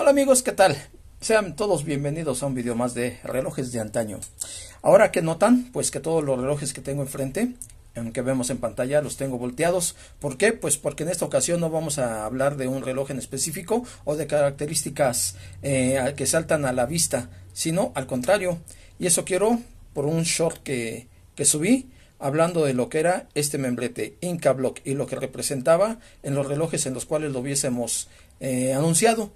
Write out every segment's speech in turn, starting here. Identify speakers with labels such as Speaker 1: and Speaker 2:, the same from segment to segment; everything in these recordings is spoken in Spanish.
Speaker 1: Hola amigos, ¿qué tal? Sean todos bienvenidos a un video más de relojes de antaño. Ahora que notan, pues que todos los relojes que tengo enfrente, aunque vemos en pantalla, los tengo volteados. ¿Por qué? Pues porque en esta ocasión no vamos a hablar de un reloj en específico o de características eh, que saltan a la vista, sino al contrario. Y eso quiero por un short que, que subí hablando de lo que era este membrete Inca Block y lo que representaba en los relojes en los cuales lo hubiésemos eh, anunciado.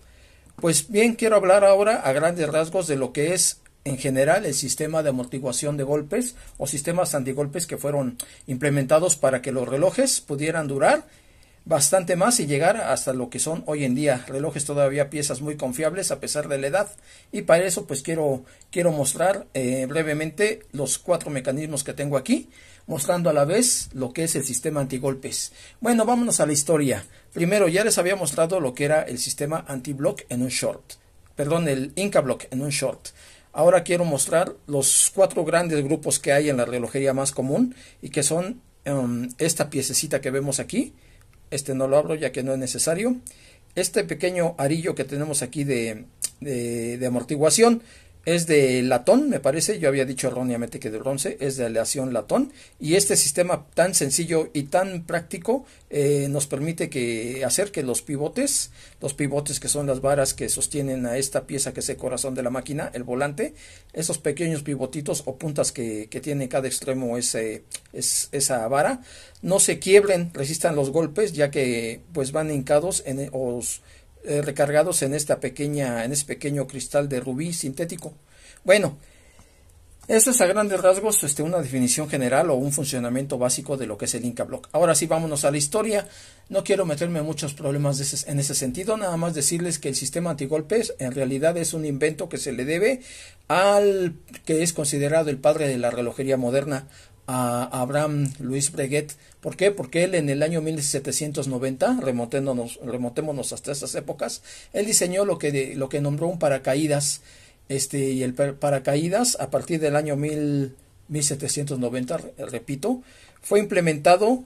Speaker 1: Pues bien, quiero hablar ahora a grandes rasgos de lo que es en general el sistema de amortiguación de golpes o sistemas antigolpes que fueron implementados para que los relojes pudieran durar bastante más y llegar hasta lo que son hoy en día relojes todavía piezas muy confiables a pesar de la edad y para eso pues quiero quiero mostrar eh, brevemente los cuatro mecanismos que tengo aquí mostrando a la vez lo que es el sistema antigolpes. Bueno, vámonos a la historia. Primero, ya les había mostrado lo que era el sistema anti-block en un short. Perdón, el Inca Block en un short. Ahora quiero mostrar los cuatro grandes grupos que hay en la relojería más común y que son em, esta piececita que vemos aquí. Este no lo abro ya que no es necesario. Este pequeño arillo que tenemos aquí de, de amortiguación es de latón, me parece, yo había dicho erróneamente que de bronce, es de aleación latón, y este sistema tan sencillo y tan práctico eh, nos permite que hacer que los pivotes, los pivotes que son las varas que sostienen a esta pieza que es el corazón de la máquina, el volante, esos pequeños pivotitos o puntas que, que tiene cada extremo ese, esa vara, no se quiebren, resistan los golpes, ya que pues van hincados en, los... E, eh, recargados en esta pequeña, en ese pequeño cristal de rubí sintético. Bueno, eso es a grandes rasgos este, una definición general o un funcionamiento básico de lo que es el Inca Block. Ahora sí, vámonos a la historia. No quiero meterme en muchos problemas en ese sentido, nada más decirles que el sistema antigolpes en realidad es un invento que se le debe al que es considerado el padre de la relojería moderna, a Abraham Luis Breguet. ¿Por qué? Porque él en el año 1790, remontémonos, remontémonos hasta esas épocas, él diseñó lo que, lo que nombró un paracaídas. Este, y el paracaídas, a partir del año 1790, repito, fue implementado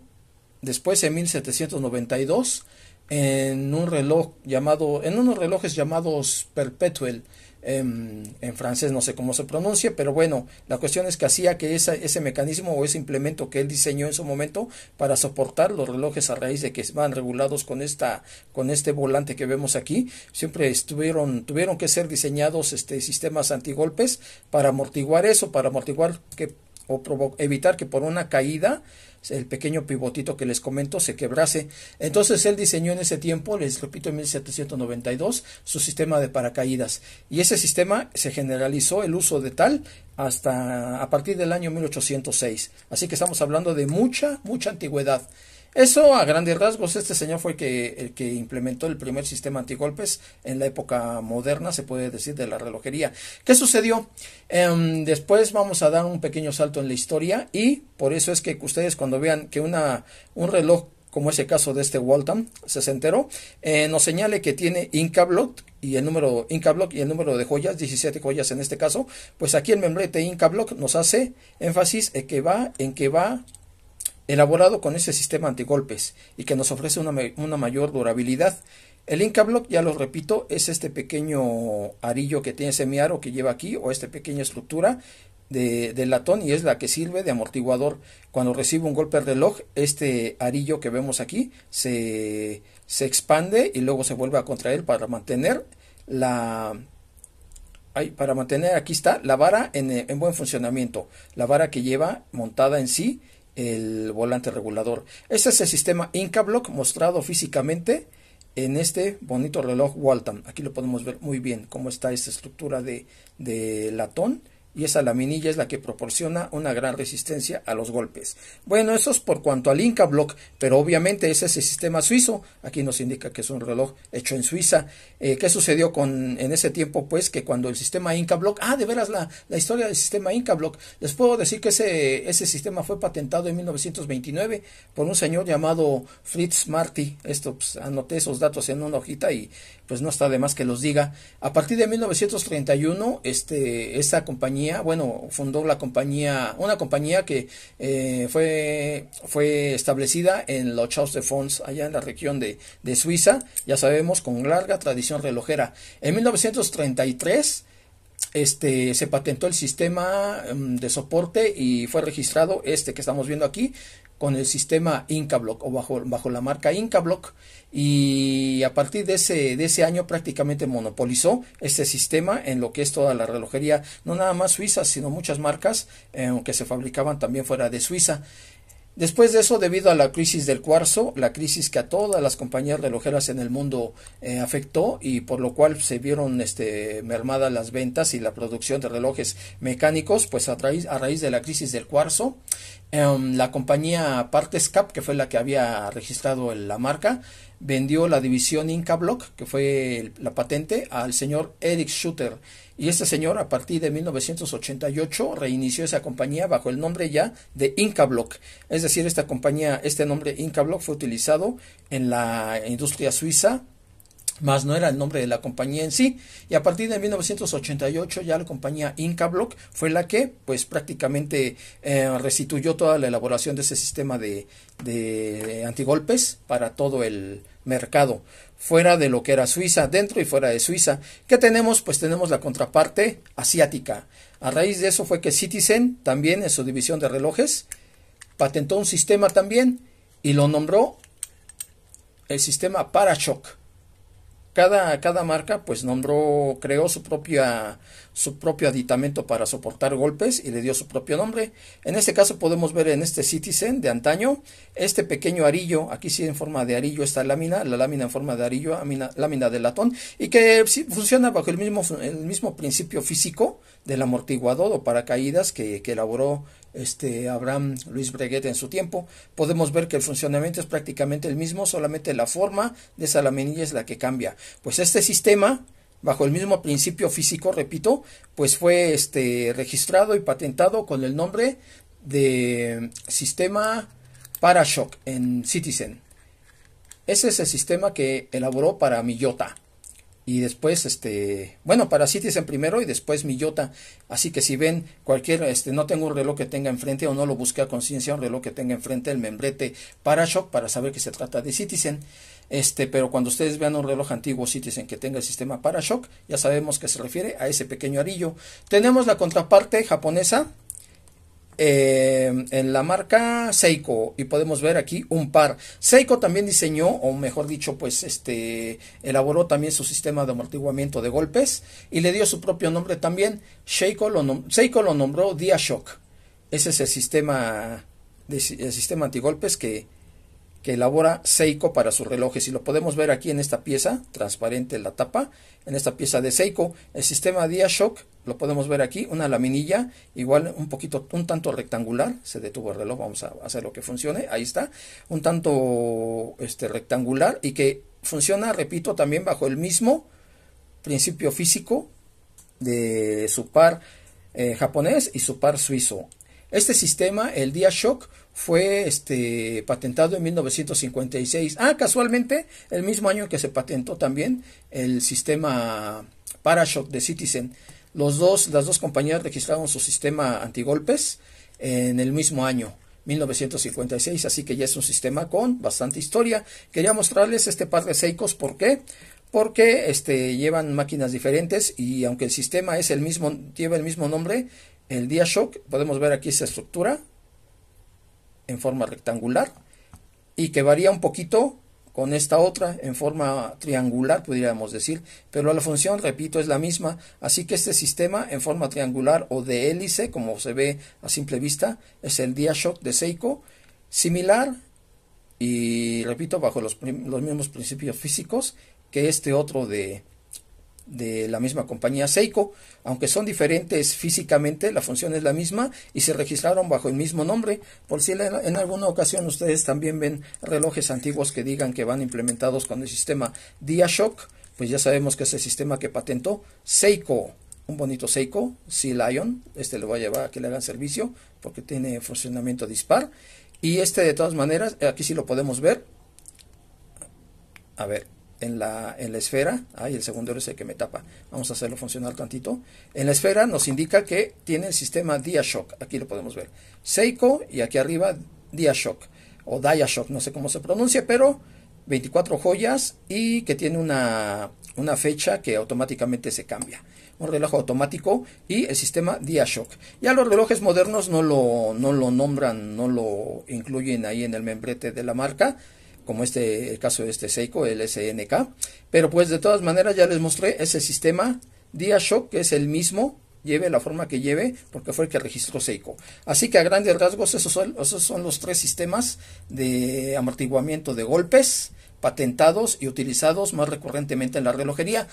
Speaker 1: después en 1792 en un reloj llamado, en unos relojes llamados Perpetual Em, en, francés no sé cómo se pronuncia, pero bueno, la cuestión es que hacía que esa, ese mecanismo o ese implemento que él diseñó en su momento para soportar los relojes a raíz de que van regulados con esta con este volante que vemos aquí, siempre estuvieron tuvieron que ser diseñados este sistemas antigolpes para amortiguar eso, para amortiguar que o evitar que por una caída el pequeño pivotito que les comento se quebrase. Entonces él diseñó en ese tiempo, les repito, en 1792, su sistema de paracaídas. Y ese sistema se generalizó el uso de tal hasta a partir del año 1806. Así que estamos hablando de mucha, mucha antigüedad. Eso a grandes rasgos, este señor fue que, el que implementó el primer sistema antigolpes en la época moderna, se puede decir, de la relojería. ¿Qué sucedió? Em, después vamos a dar un pequeño salto en la historia y por eso es que ustedes cuando vean que un reloj como es ese caso de este Waltham, se enteró, eh, nos señale que tiene Inca Block y el número Inca y el número de joyas, 17 joyas en este caso, pues aquí el membrete Inca Block nos hace énfasis en que va, en que va Elaborado con ese sistema antigolpes y que nos ofrece una, mayor durabilidad. El Inca ya lo repito, es este pequeño arillo que tiene o que lleva aquí o esta pequeña estructura de, latón y es la que sirve de amortiguador. Cuando recibe un golpe de reloj, este arillo que vemos aquí se, expande y luego se vuelve a contraer para mantener la... para mantener, aquí está, la vara en buen funcionamiento. La vara que lleva montada en sí el volante regulador. Este es el sistema IncaBlock mostrado físicamente en este bonito reloj Waltham. Aquí lo podemos ver muy bien cómo está esta estructura de latón y esa laminilla es la que proporciona una gran resistencia a los golpes. Bueno, eso es por cuanto al Inca Block, pero obviamente ese es el sistema suizo. Aquí nos indica que es un reloj hecho en Suiza. Eh, ¿Qué sucedió con, en ese tiempo? Pues que cuando el sistema Inca Block, ah, de veras la, la historia del sistema Inca Block, les puedo decir que ese, ese sistema fue patentado en 1929 por un señor llamado Fritz Marty. Esto, pues, anoté esos datos en una hojita y pues no está de más que los diga. A partir de 1931, este, esta compañía bueno, fundó la compañía, una compañía que eh, fue, fue establecida en los chaux de fonds allá en la región de, de Suiza, ya sabemos, con larga tradición relojera. En 1933 este, se patentó el sistema mm, de soporte y fue registrado este que estamos viendo aquí con el sistema IncaBlock o bajo, bajo la marca IncaBlock y a partir de ese, de ese año prácticamente monopolizó este sistema en lo que es toda la relojería, no nada más suiza, sino muchas marcas, que eh, aunque se fabricaban también fuera de Suiza. Después de eso, debido a la crisis del cuarzo, la crisis que a todas las compañías relojeras en el mundo eh, afectó y por lo cual se vieron este, mermadas las ventas y la producción de relojes mecánicos, pues a, raíz, a raíz de la crisis del cuarzo, em, la compañía Partescap, que fue la que había registrado la marca, vendió la división Inca Block, que fue la patente, al señor Eric Schutter. Y este señor, a partir de 1988, reinició esa compañía bajo el nombre ya de Inca Block. Es decir, esta compañía, este nombre Inca Block fue utilizado en la industria suiza más no era el nombre de la compañía en sí. Y a partir de 1988 ya la compañía Inca Block fue la que pues prácticamente eh, restituyó toda la elaboración de ese sistema de, de antigolpes para todo el mercado fuera de lo que era Suiza, dentro y fuera de Suiza. ¿Qué tenemos? Pues tenemos la contraparte asiática. A raíz de eso fue que Citizen, también en su división de relojes, patentó un sistema también y lo nombró el sistema Parashock cada, cada marca pues nombró, creó su propia su propio aditamento para soportar golpes y le dio su propio nombre. En este caso podemos ver en este Citizen de antaño este pequeño arillo, aquí sí en forma de arillo esta lámina, la lámina en forma de arillo, lámina de latón, y que funciona bajo el mismo, el mismo principio físico del amortiguador o paracaídas que, que elaboró este Abraham Luis Breguet en su tiempo. Podemos ver que el funcionamiento es prácticamente el mismo, solamente la forma de esa laminilla es la que cambia. Pues este sistema bajo el mismo principio físico, repito, pues fue este, registrado y patentado con el nombre de mm, sistema Parashock en Citizen. Ese es el sistema que elaboró para Miyota y después este bueno para Citizen primero y después Miyota así que si ven cualquier este no tengo un reloj que tenga enfrente o no lo busqué a conciencia un reloj que tenga enfrente el membrete Parashock para saber que se trata de Citizen este pero cuando ustedes vean un reloj antiguo Citizen que tenga el sistema Parashock ya sabemos que se refiere a ese pequeño arillo tenemos la contraparte japonesa eh, en la marca Seiko y podemos ver aquí un par. Seiko también diseñó, o mejor dicho, pues este elaboró también su sistema de amortiguamiento de golpes y le dio su propio nombre también. Seiko lo, lo nombró DiaShock. Ese es el sistema, de, el sistema antigolpes que, que elabora Seiko para sus relojes y lo podemos ver aquí en esta pieza, transparente la tapa, en esta pieza de Seiko, el sistema DiaShock lo podemos ver aquí, una laminilla, igual un poquito, un tanto rectangular, se detuvo el reloj, vamos a hacer lo que funcione, ahí está, un tanto este, rectangular y que funciona, repito, también bajo el mismo principio físico de su par eh, japonés y su par suizo. Este sistema, el DiaShock, fue este, patentado en 1956. Ah, casualmente, el mismo año que se patentó también el sistema ParaShock de Citizen. Los dos, las dos compañías registraron su sistema antigolpes en el mismo año. 1956, así que ya es un sistema con bastante historia. Quería mostrarles este par de Seikos, ¿por qué? Porque este, llevan máquinas diferentes y aunque el sistema es el mismo, lleva el mismo nombre, el DiaShock, podemos ver aquí esa estructura, en forma rectangular y que varía un poquito con esta otra en forma triangular, podríamos decir, pero la función, repito, es la misma, así que este sistema en forma triangular o de hélice, como se ve a simple vista, es el DiaShock de Seiko, similar y, repito, bajo los mismos principios físicos que este otro de, de la misma compañía Seiko, aunque son diferentes físicamente, la función es la misma y se registraron bajo el mismo nombre. Por si en alguna ocasión ustedes también ven relojes antiguos que digan que van implementados con el sistema DiaShock, pues ya sabemos que es el sistema que patentó Seiko. Un bonito Seiko, Sea Lion, este lo voy a llevar a que le hagan servicio porque tiene funcionamiento dispar. Y este de todas maneras, aquí sí lo podemos ver. A ver, en la, esfera, ahí el segundo es el que me tapa, vamos a hacerlo funcionar tantito, en la esfera nos indica que tiene el sistema DiaShock, aquí lo podemos ver, Seiko y aquí arriba DiaShock, o DiaShock, no sé cómo se pronuncia, pero 24 joyas y que tiene una, fecha que automáticamente se cambia. Un reloj automático y el sistema DiaShock. Ya los relojes modernos no lo, no lo nombran, no lo incluyen ahí en el membrete de la marca como este, el caso de este Seiko, el SNK. Pero pues de todas maneras ya les mostré ese sistema DiaShock, que es el mismo, lleve la forma que lleve, porque fue el que registró Seiko. Así que a grandes rasgos esos son, esos son los tres sistemas de amortiguamiento de golpes patentados y utilizados más recurrentemente en la relojería.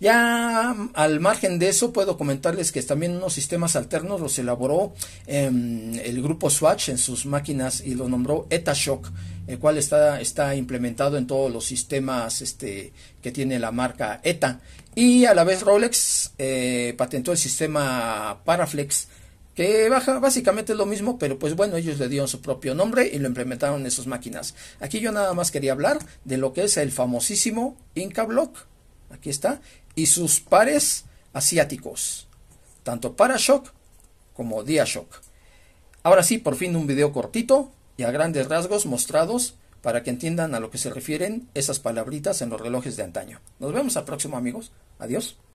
Speaker 1: Ya al margen de eso, puedo comentarles que también unos sistemas alternos los elaboró em, el grupo Swatch en sus máquinas y lo nombró EtaShock, el cual está, está implementado en todos los sistemas este, que tiene la marca ETA. Y a la vez Rolex eh, patentó el sistema Paraflex, que baja, básicamente es lo mismo, pero pues bueno, ellos le dieron su propio nombre y lo implementaron en sus máquinas. Aquí yo nada más quería hablar de lo que es el famosísimo Inca Block. Aquí está y sus pares asiáticos, tanto Parashock como Diashock. Ahora sí, por fin un video cortito y a grandes rasgos mostrados para que entiendan a lo que se refieren esas palabritas en los relojes de antaño. Nos vemos al próximo amigos. Adiós.